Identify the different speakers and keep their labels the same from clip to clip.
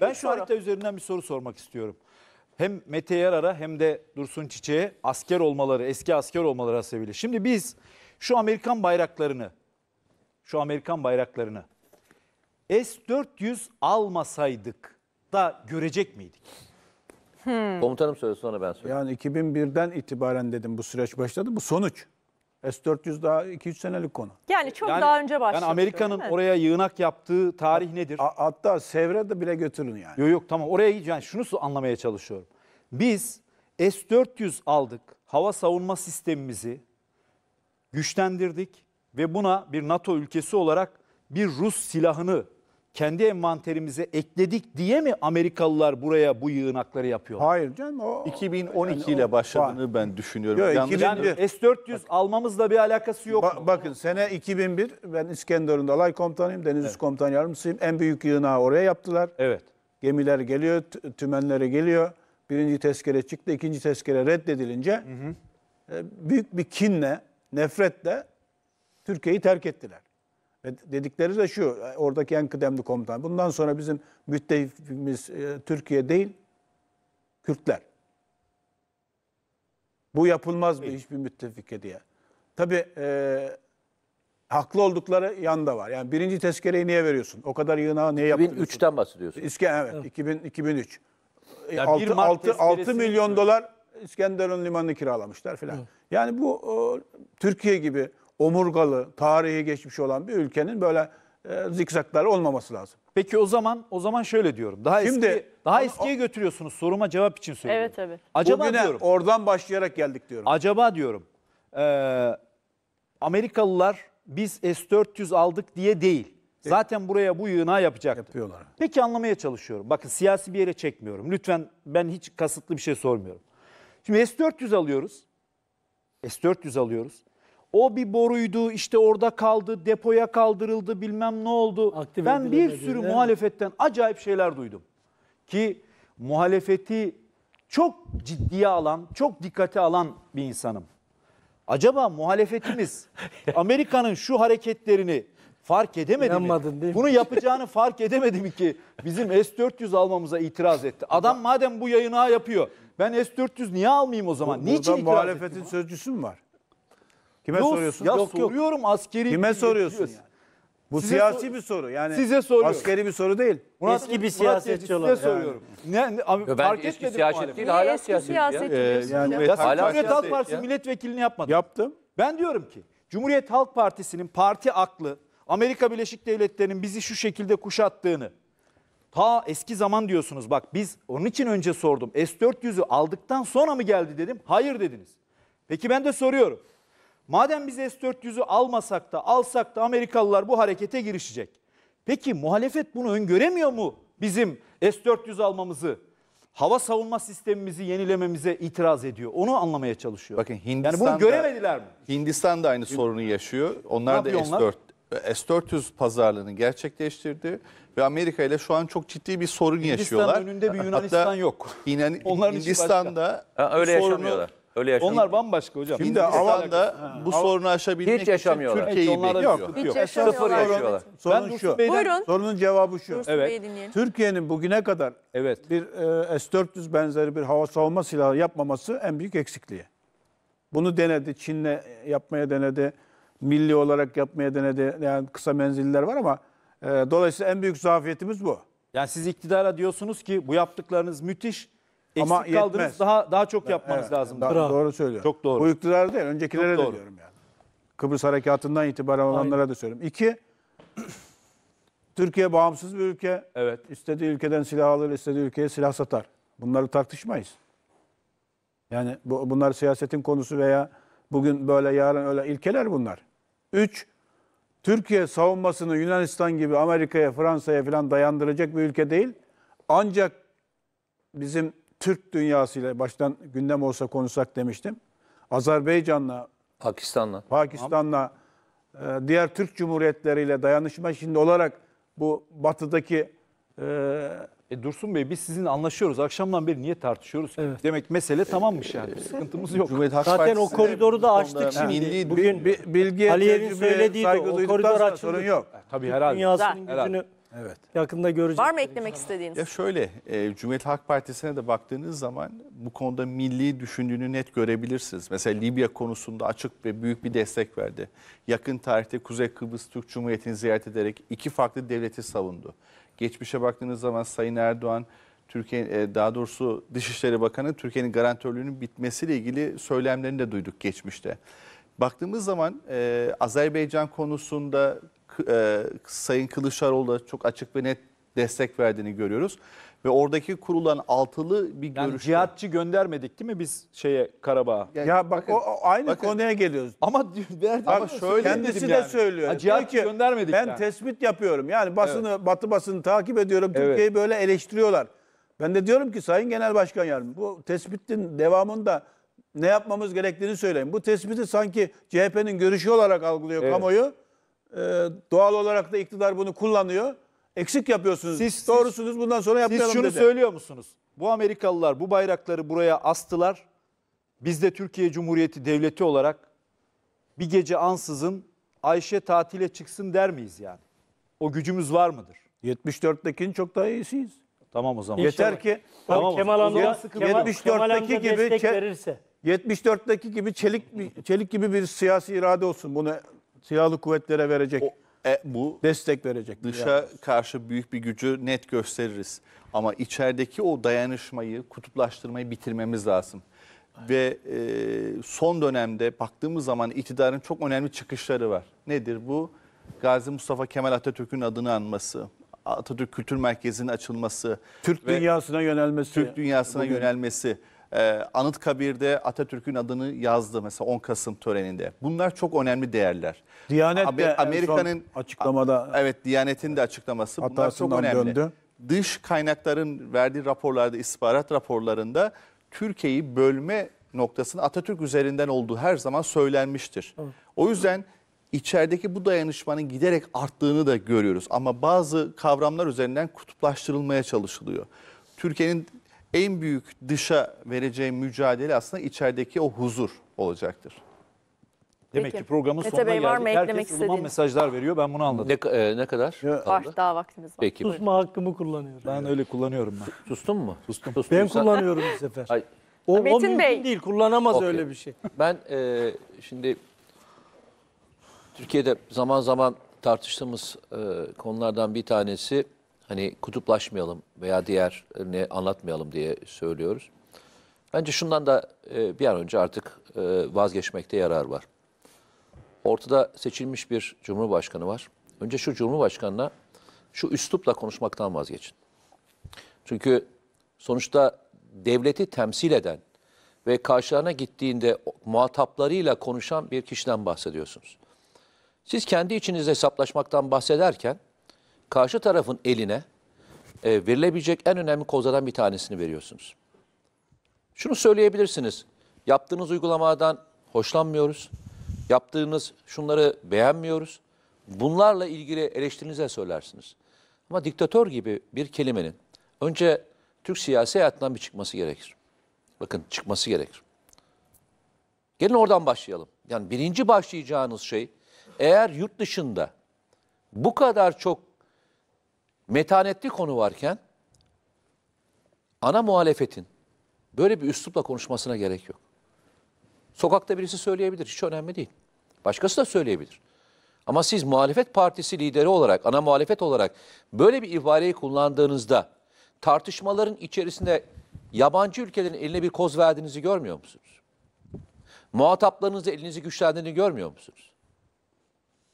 Speaker 1: Ben şu
Speaker 2: harita üzerinden bir soru sormak istiyorum. Hem Mete Yarar'a hem de Dursun Çiçek'e asker olmaları, eski asker olmaları hasebiyle. Şimdi biz şu Amerikan bayraklarını, şu Amerikan bayraklarını S-400 almasaydık
Speaker 3: da görecek miydik? Komutanım söylesin sonra
Speaker 4: ben söyleyeyim. Yani 2001'den itibaren dedim bu süreç başladı. Bu sonuç. S-400 daha 2-3 senelik konu.
Speaker 3: Yani çok Yani- daha önce başladı. Yani Amerika'nın oraya
Speaker 4: yığınak yaptığı tarih nedir? A- hatta Sevre de bile götürün
Speaker 2: yani. Yok yok tamam oraya gideceğim. şunu anlamaya çalışıyorum. Biz S-400 aldık. Hava savunma sistemimizi güçlendirdik ve buna bir NATO ülkesi olarak bir Rus silahını kendi envanterimize ekledik diye mi Amerikalılar buraya bu yığınakları yapıyor?
Speaker 4: Hayır canım
Speaker 2: o 2012 yani ile o, başladığını var. ben düşünüyorum. Yok, yani S400 Bak. almamızla bir alakası
Speaker 4: yok. Ba- mu? bakın sene 2001 ben İskenderun'da alay komutanıyım, deniz evet. komutan yardımcısıyım. En büyük yığınağı oraya yaptılar. Evet. Gemiler geliyor, tümenlere geliyor. Birinci tezkere çıktı, ikinci tezkere reddedilince hı hı. E, büyük bir kinle, nefretle Türkiye'yi terk ettiler. Ve dedikleri de şu, e, oradaki en kıdemli komutan. Bundan sonra bizim Müttefikimiz e, Türkiye değil, Kürtler. Bu yapılmaz mı hiçbir müttefike diye. Tabii e, haklı oldukları yan da var. Yani birinci tezkereyi niye veriyorsun? O kadar yığınağı niye yaptırıyorsun? 2003'ten bahsediyorsun. İske, evet, 2000, 2003. Yani 6, 6, 6 milyon dolar İskenderun limanını kiralamışlar filan. Yani bu o, Türkiye gibi omurgalı, tarihi geçmiş olan bir ülkenin böyle e, zikzakları olmaması lazım. Peki o zaman o zaman şöyle diyorum. Daha Şimdi, eski
Speaker 2: daha eskiye götürüyorsunuz soruma cevap için
Speaker 1: söylüyorum. Evet evet.
Speaker 4: Acaba Bugüne diyorum. Oradan başlayarak
Speaker 2: geldik diyorum. Acaba diyorum. E, Amerikalılar biz S400 aldık diye değil. E, Zaten buraya bu yığına yapacak. Yapıyorlar. Peki anlamaya çalışıyorum. Bakın siyasi bir yere çekmiyorum. Lütfen ben hiç kasıtlı bir şey sormuyorum. Şimdi S400 alıyoruz. S400 alıyoruz. O bir boruydu işte orada kaldı depoya kaldırıldı bilmem ne oldu. Aktive ben bir sürü muhalefetten acayip şeyler duydum. Ki muhalefeti çok ciddiye alan, çok dikkate alan bir insanım. Acaba muhalefetimiz Amerika'nın şu hareketlerini fark edemedi İnanmadın mi? Değil mi? Bunu yapacağını fark edemedi mi ki bizim S-400 almamıza itiraz etti. Adam madem bu yayını yapıyor ben S-400 niye almayayım o zaman? Bu, Niçin itiraz ettim? muhalefetin
Speaker 4: ettim? sözcüsü mü var?
Speaker 2: Kime Yok, soruyorsun? Ya Yok, yok. soruyorum
Speaker 4: askeri. Kime soruyorsun? Yani. Bu Size siyasi sor- bir soru. Yani Size soruyorum. Askeri bir soru değil. Murat, Eski bir siyasetçi Yedici, olarak Size yani. soruyorum. Ne, ne, abi, Yo, ben fark eski siyasetçi siyaset değil, hala Eski siyaset. siyaset. Ya. Ee, yani, Ya Cumhuriyet
Speaker 2: Halk Partisi ya. milletvekilini yapmadın. Yaptım. Ben diyorum ki Cumhuriyet Halk Partisi'nin parti aklı Amerika Birleşik Devletleri'nin bizi şu şekilde kuşattığını ta eski zaman diyorsunuz bak biz onun için önce sordum S-400'ü aldıktan sonra mı geldi dedim hayır dediniz. Peki ben de soruyorum Madem biz S-400'ü almasak da alsak da Amerikalılar bu harekete girişecek. Peki muhalefet bunu öngöremiyor mu bizim S-400 almamızı? Hava savunma sistemimizi yenilememize itiraz ediyor. Onu anlamaya
Speaker 5: çalışıyor. Bakın Hindistan'da, yani bunu göremediler mi? Hindistan da aynı sorunu yaşıyor. Onlar da S-4, S-400 pazarlığını gerçekleştirdi ve Amerika ile şu an çok ciddi bir sorun Hindistan yaşıyorlar. Hindistan'ın önünde bir Yunanistan Hatta yok. Yunan, Onların Hindistan'da öyle sorunu, yaşamıyorlar Öyle Onlar
Speaker 4: bambaşka hocam. Şimdi Hindistan'da bu sorunu aşabilmek Hiç için yaşamıyorlar. Türkiye'yi Hiç bekliyor. onlara- Yok, Hiç yok. Sıfır yaşamıyorlar. yaşıyorlar. Sorun Dursun şu. Buyurun. Sorunun cevabı şu. Dursun Evet. Türkiye'nin bugüne kadar Evet. bir e, S-400 benzeri bir hava savunma silahı yapmaması en büyük eksikliği. Bunu denedi, Çin'le yapmaya denedi, milli olarak yapmaya denedi. Yani kısa menziller var ama e, dolayısıyla en büyük zafiyetimiz bu.
Speaker 2: Yani siz iktidara diyorsunuz ki bu yaptıklarınız müthiş. Eksik Ama kaldınız yetmez. daha daha çok yapmanız evet, lazım. Da, doğru
Speaker 4: söylüyor. Çok doğru. Bu iktidar değil, öncekilere çok de doğru. diyorum yani. Kıbrıs harekatından itibaren olanlara Aynen. da söylüyorum. İki, Türkiye bağımsız bir ülke. Evet. İstediği ülkeden silah alır, istediği ülkeye silah satar. Bunları tartışmayız. Yani bu, bunlar siyasetin konusu veya bugün böyle yarın öyle ilkeler bunlar. Üç, Türkiye savunmasını Yunanistan gibi Amerika'ya, Fransa'ya falan dayandıracak bir ülke değil. Ancak bizim Türk dünyasıyla baştan gündem olsa konuşsak demiştim. Azerbaycan'la,
Speaker 3: Pakistan'la,
Speaker 4: Pakistan'la, e, diğer Türk cumhuriyetleriyle dayanışma şimdi olarak bu batıdaki e, e
Speaker 2: Dursun Bey biz sizin anlaşıyoruz. Akşamdan beri niye tartışıyoruz? Evet. Demek mesele tamammış yani. Bir sıkıntımız yok.
Speaker 1: Cumhuriyet Halk Zaten o koridoru da açtık şimdi. Milli, Bugün bilgi Aliyev'in söylediği de o koridor açıldı. Sorun yok. Tabii herhalde. Dünyasının herhalde. gücünü Evet. Yakında göreceğiz. Var
Speaker 5: mı eklemek istediğiniz? Ya şöyle, e, Cumhuriyet Halk Partisi'ne de baktığınız zaman bu konuda milli düşündüğünü net görebilirsiniz. Mesela Libya konusunda açık ve büyük bir destek verdi. Yakın tarihte Kuzey Kıbrıs Türk Cumhuriyeti'ni ziyaret ederek iki farklı devleti savundu. Geçmişe baktığınız zaman Sayın Erdoğan Türkiye e, daha doğrusu Dışişleri Bakanı Türkiye'nin garantörlüğünün bitmesiyle ilgili söylemlerini de duyduk geçmişte. Baktığımız zaman e, Azerbaycan konusunda e, Sayın Kılıçdaroğlu'na çok açık ve net destek verdiğini görüyoruz. Ve oradaki kurulan altılı bir görüş. Yani görüşme. cihatçı göndermedik değil mi biz şeye Karabağ'a?
Speaker 4: Yani, ya bak o, o aynı bakın, konuya geliyoruz. Ama verdi ama şöyle kendisi de söylüyor. Ha, cihatçı ki, göndermedik. Ben yani. tespit yapıyorum. Yani basını evet. Batı basını takip ediyorum. Evet. Türkiye'yi böyle eleştiriyorlar. Ben de diyorum ki Sayın Genel Başkan Yardımcı bu tespitin devamında ne yapmamız gerektiğini söyleyin. Bu tespiti sanki CHP'nin görüşü olarak algılıyor evet. kamuoyu. Ee, doğal olarak da iktidar bunu kullanıyor. Eksik yapıyorsunuz. Siz, Doğrusunuz bundan sonra yapmayalım Siz şunu dedi. söylüyor musunuz? Bu Amerikalılar bu bayrakları buraya astılar. Biz de
Speaker 2: Türkiye Cumhuriyeti Devleti olarak bir gece ansızın Ayşe tatile çıksın der miyiz yani? O gücümüz var mıdır? 74'tekinin çok daha iyisiyiz. Tamam
Speaker 4: o zaman.
Speaker 1: Yeter ki tamam, Kemal Andola 74'teki gibi verirse.
Speaker 4: 74'teki gibi çelik çelik gibi bir siyasi irade olsun. Bunu silahlı kuvvetlere verecek. O, e, bu destek verecek. Dışa yani.
Speaker 5: karşı büyük bir gücü net gösteririz. Ama içerideki o dayanışmayı, kutuplaştırmayı bitirmemiz lazım. Aynen. Ve e, son dönemde baktığımız zaman iktidarın çok önemli çıkışları var. Nedir bu? Gazi Mustafa Kemal Atatürk'ün adını anması, Atatürk Kültür Merkezi'nin açılması. Türk dünyasına yönelmesi. Türk dünyasına bugün. yönelmesi e, Anıtkabir'de Atatürk'ün adını yazdı mesela 10 Kasım töreninde. Bunlar çok önemli değerler. Diyanet de Amerika'nın
Speaker 4: açıklamada
Speaker 5: Evet, Diyanet'in de açıklaması bunlar çok önemli. Döndü. Dış kaynakların verdiği raporlarda, istihbarat raporlarında Türkiye'yi bölme noktasının Atatürk üzerinden olduğu her zaman söylenmiştir. O yüzden içerideki bu dayanışmanın giderek arttığını da görüyoruz. Ama bazı kavramlar üzerinden kutuplaştırılmaya çalışılıyor. Türkiye'nin en büyük dışa vereceğim mücadele aslında içerideki o huzur
Speaker 3: olacaktır.
Speaker 1: Demek Peki. ki programın Mete sonuna Bey, var mı geldik. eklemek Herkes uluman
Speaker 3: mesajlar veriyor. Ben bunu anladım. Ne, e, ne kadar? Var
Speaker 1: daha vaktimiz var. Peki. Susma
Speaker 2: hakkımı kullanıyorum. Ben öyle kullanıyorum
Speaker 3: ben. Sustun mu? Sustum. Ben kullanıyorum bu sefer. Ay, O, o Metin mümkün Bey. değil. Kullanamaz Okey. öyle bir şey. Ben e, şimdi Türkiye'de zaman zaman tartıştığımız e, konulardan bir tanesi hani kutuplaşmayalım veya diğer e, ne anlatmayalım diye söylüyoruz. Bence şundan da e, bir an önce artık e, vazgeçmekte yarar var. Ortada seçilmiş bir cumhurbaşkanı var. Önce şu cumhurbaşkanına şu üslupla konuşmaktan vazgeçin. Çünkü sonuçta devleti temsil eden ve karşılarına gittiğinde muhataplarıyla konuşan bir kişiden bahsediyorsunuz. Siz kendi içinizde hesaplaşmaktan bahsederken karşı tarafın eline e, verilebilecek en önemli kozadan bir tanesini veriyorsunuz. Şunu söyleyebilirsiniz. Yaptığınız uygulamadan hoşlanmıyoruz. Yaptığınız şunları beğenmiyoruz. Bunlarla ilgili eleştirinize söylersiniz. Ama diktatör gibi bir kelimenin önce Türk siyasi hayatından bir çıkması gerekir. Bakın çıkması gerekir. Gelin oradan başlayalım. Yani birinci başlayacağınız şey eğer yurt dışında bu kadar çok metanetli konu varken ana muhalefetin böyle bir üslupla konuşmasına gerek yok. Sokakta birisi söyleyebilir, hiç önemli değil. Başkası da söyleyebilir. Ama siz muhalefet partisi lideri olarak, ana muhalefet olarak böyle bir ifadeyi kullandığınızda tartışmaların içerisinde yabancı ülkelerin eline bir koz verdiğinizi görmüyor musunuz? Muhataplarınızla elinizi güçlendiğini görmüyor musunuz?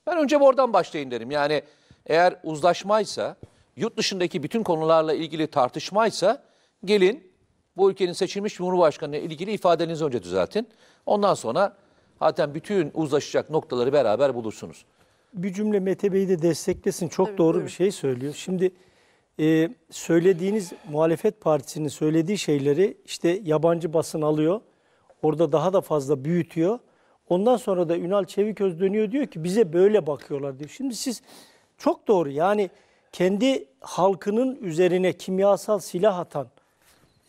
Speaker 3: Ben önce oradan başlayın derim. Yani eğer uzlaşmaysa yurt dışındaki bütün konularla ilgili tartışmaysa gelin bu ülkenin seçilmiş cumhurbaşkanı ile ilgili ifadenizi önce düzeltin. Ondan sonra zaten bütün uzlaşacak noktaları beraber bulursunuz.
Speaker 1: Bir cümle Mete Bey'i de desteklesin. Çok tabii, doğru tabii. bir şey söylüyor. Şimdi e, söylediğiniz muhalefet partisinin söylediği şeyleri işte yabancı basın alıyor. Orada daha da fazla büyütüyor. Ondan sonra da Ünal Çeviköz dönüyor diyor ki bize böyle bakıyorlar diyor. Şimdi siz çok doğru yani kendi halkının üzerine kimyasal silah atan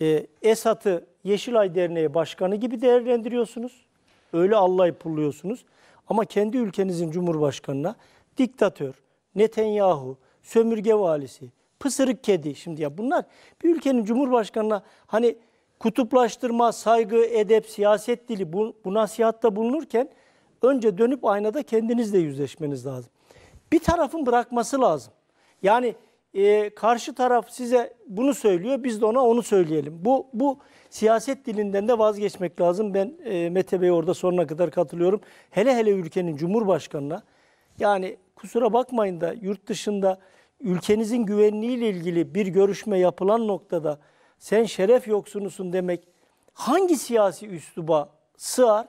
Speaker 1: e, Esat'ı Yeşilay Derneği Başkanı gibi değerlendiriyorsunuz. Öyle allay pulluyorsunuz. Ama kendi ülkenizin Cumhurbaşkanı'na diktatör, Netanyahu, sömürge valisi, pısırık kedi şimdi ya bunlar bir ülkenin Cumhurbaşkanı'na hani kutuplaştırma, saygı, edep, siyaset dili bu, bu nasihatta bulunurken önce dönüp aynada kendinizle yüzleşmeniz lazım. Bir tarafın bırakması lazım. Yani e, karşı taraf size bunu söylüyor, biz de ona onu söyleyelim. Bu, bu siyaset dilinden de vazgeçmek lazım. Ben e, Mete Bey orada sonuna kadar katılıyorum. Hele hele ülkenin Cumhurbaşkanı'na yani kusura bakmayın da yurt dışında ülkenizin güvenliğiyle ilgili bir görüşme yapılan noktada sen şeref yoksunusun demek hangi siyasi üsluba sığar?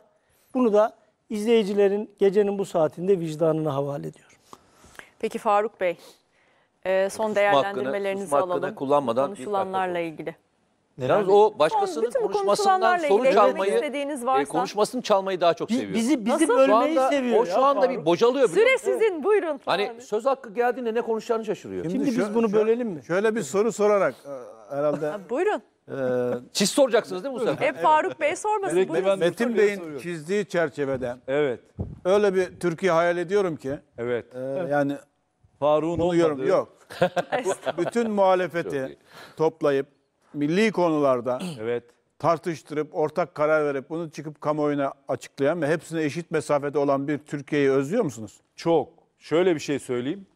Speaker 1: Bunu da izleyicilerin gecenin bu saatinde vicdanına havale ediyorum. Peki Faruk Bey, e, son değerlendirmelerinizi hakkını alalım. kullanmadan Konuşulanlarla ilgili.
Speaker 3: Yalnız o başkasının bütün konuşmasından konuşulanlarla soru çalmayı, istediğiniz e, varsa. e, konuşmasını çalmayı daha çok seviyor. bizi bizim Nasıl? Şu ölmeyi anda- seviyor. o şu anda Faruk. bir bocalıyor. biliyor Süre
Speaker 1: sizin buyurun.
Speaker 3: Hani söz hakkı geldiğinde ne konuşacağını şaşırıyor. Şimdi biz
Speaker 4: bunu şö- bölelim mi? Şöyle bir soru sorarak e, herhalde Buyurun. E, Siz soracaksınız değil mi bu sefer? Hep Faruk
Speaker 3: Bey sormasın. Buyurun. Metin Bey'in
Speaker 4: çizdiği çerçevede Evet, öyle bir Türkiye hayal ediyorum ki evet. e, yani Faruk'un olmadığı- yok.
Speaker 3: Bütün
Speaker 4: Çok muhalefeti toplayıp milli konularda Evet. tartıştırıp ortak karar verip bunu çıkıp kamuoyuna açıklayan ve hepsine eşit mesafede olan bir Türkiye'yi özlüyor musunuz? Çok. Şöyle bir şey söyleyeyim.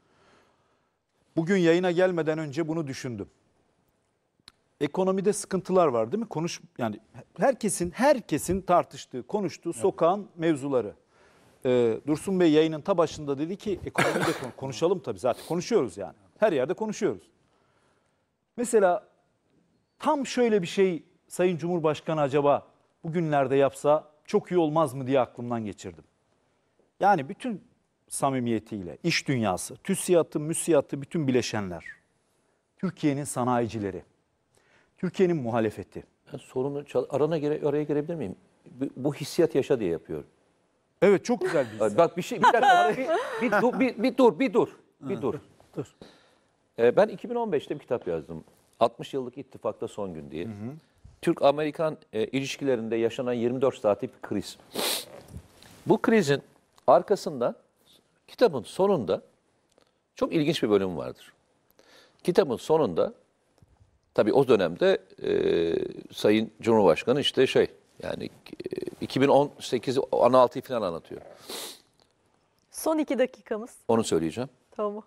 Speaker 4: Bugün yayına gelmeden önce bunu düşündüm.
Speaker 2: Ekonomide sıkıntılar var değil mi? Konuş yani herkesin herkesin tartıştığı, konuştuğu sokağın mevzuları e, Dursun Bey yayının ta başında dedi ki ekonomide konuşalım tabii zaten konuşuyoruz yani. Her yerde konuşuyoruz. Mesela tam şöyle bir şey Sayın Cumhurbaşkanı acaba bugünlerde yapsa çok iyi olmaz mı diye aklımdan geçirdim. Yani bütün samimiyetiyle iş dünyası, TÜSİAD'ı, MÜSİAD'ı bütün bileşenler, Türkiye'nin sanayicileri,
Speaker 3: Türkiye'nin muhalefeti. Ben sorunu arana gire, araya girebilir miyim? Bu hissiyat yaşa diye yapıyorum. Evet çok güzel bir his. Bak bir şey bir dakika bir, bir, dur, bir, bir dur bir dur. Bir dur. Dur. Ee, ben 2015'te bir kitap yazdım. 60 yıllık ittifakta son gün diye. Türk-Amerikan e, ilişkilerinde yaşanan 24 saatlik bir kriz. Bu krizin arkasında kitabın sonunda çok ilginç bir bölüm vardır. Kitabın sonunda tabii o dönemde e, Sayın Cumhurbaşkanı işte şey yani 2018 e, 16'yı falan anlatıyor. Son iki dakikamız. Onu söyleyeceğim. Tamam.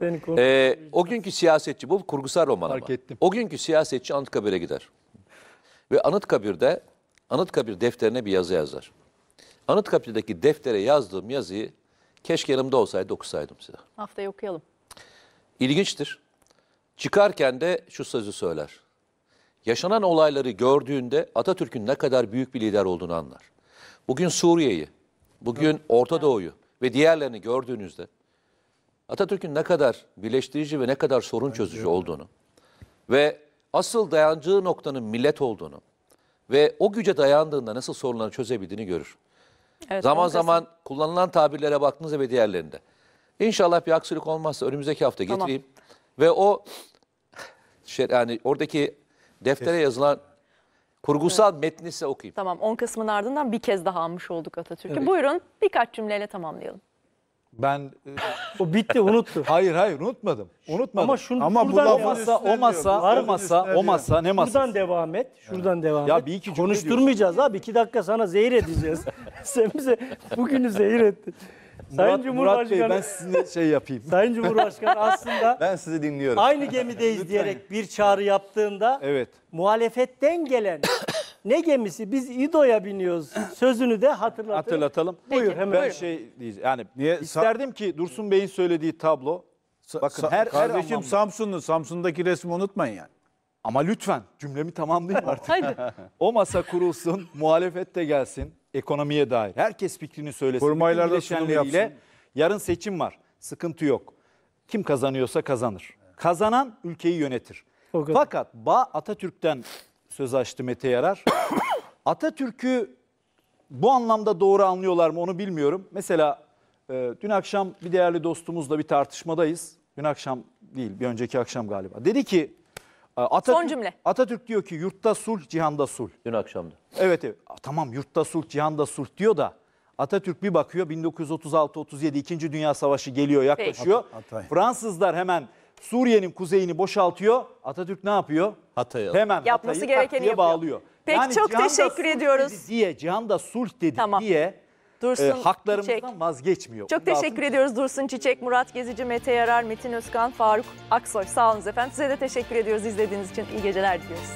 Speaker 3: Seni konu- Ee, o günkü siyasetçi bu kurgusal roman Fark ama. ettim. O günkü siyasetçi Anıtkabir'e gider. Ve Anıtkabir'de Anıtkabir defterine bir yazı yazar. Anıtkabir'deki deftere yazdığım yazıyı keşke yanımda olsaydı okusaydım size. Haftaya okuyalım. İlginçtir. Çıkarken de şu sözü söyler yaşanan olayları gördüğünde Atatürk'ün ne kadar büyük bir lider olduğunu anlar. Bugün Suriye'yi, bugün Orta Doğu'yu ve diğerlerini gördüğünüzde Atatürk'ün ne kadar birleştirici ve ne kadar sorun çözücü olduğunu ve asıl dayandığı noktanın millet olduğunu ve o güce dayandığında nasıl sorunları çözebildiğini görür. Evet, zaman zaman kesin. kullanılan tabirlere baktığınızda ve diğerlerinde. İnşallah bir aksilik olmazsa önümüzdeki hafta getireyim. Tamam. Ve o şey, yani oradaki Deftere yazılan kurgusal metni size okuyayım.
Speaker 1: Tamam 10 Kasım'ın ardından bir kez daha almış olduk Atatürk'ü. Evet. Buyurun birkaç cümleyle tamamlayalım. Ben e, O bitti unuttu. hayır hayır unutmadım. Unutmadım. Ama, şunu, Ama bu laf devam- masa, o masa, o masa, o masa, ne masa? Şuradan devam et. Şuradan devam Ya et. bir iki cümle Konuşturmayacağız abi. iki dakika sana zehir edeceğiz. Sen bize bugünü zehir ettin. Sayın Murat, Murat Bey Cumhurbaşkanı- ben size
Speaker 2: şey yapayım. Sayın Cumhurbaşkanı aslında Ben sizi dinliyorum. aynı
Speaker 1: gemideyiz diyerek bir çağrı yaptığında Evet. muhalefetten gelen ne gemisi biz İdo'ya biniyoruz sözünü de hatırlatın. Hatırlatalım. Buyur hemen. Ben şey
Speaker 2: diyeceğim. Yani Niye? isterdim ki Dursun Bey'in söylediği tablo Bakın her, her kardeşim anlamda.
Speaker 4: Samsunlu. Samsun'daki resmi unutmayın
Speaker 2: yani. Ama lütfen cümlemi tamamlayayım artık. Haydi. o masa kurulsun, muhalefet de gelsin ekonomiye dair. Herkes fikrini söylesin. Kurmaylarda sunum yapsın. Yarın seçim var. Sıkıntı yok. Kim kazanıyorsa kazanır. Kazanan ülkeyi yönetir. Fakat Ba Atatürk'ten söz açtı Mete Yarar. Atatürk'ü bu anlamda doğru anlıyorlar mı onu bilmiyorum. Mesela e, dün akşam bir değerli dostumuzla bir tartışmadayız. Dün akşam değil bir önceki akşam galiba. Dedi ki ee, Atatürk, Son cümle. Atatürk diyor ki yurtta sulh, cihanda sulh. Dün akşamda. Evet, evet. tamam yurtta sulh, cihanda sulh diyor da Atatürk bir bakıyor 1936-37 2. Dünya Savaşı geliyor yaklaşıyor. Hatay. Fransızlar hemen Suriye'nin kuzeyini boşaltıyor. Atatürk ne yapıyor? Hatay'a. Hemen Yapması gerekeni yapıyor. bağlıyor. Peki, çok teşekkür ediyoruz. diye, cihanda da sulh dedi Tamam. diye Dursun e, haklarımızdan Çiçek. vazgeçmiyor. Çok Bunun teşekkür altını...
Speaker 3: ediyoruz
Speaker 1: Dursun Çiçek, Murat Gezici, Mete Yarar, Metin Özkan, Faruk Aksoy. Sağ olun efendim. Size de teşekkür ediyoruz izlediğiniz için. İyi geceler diliyoruz.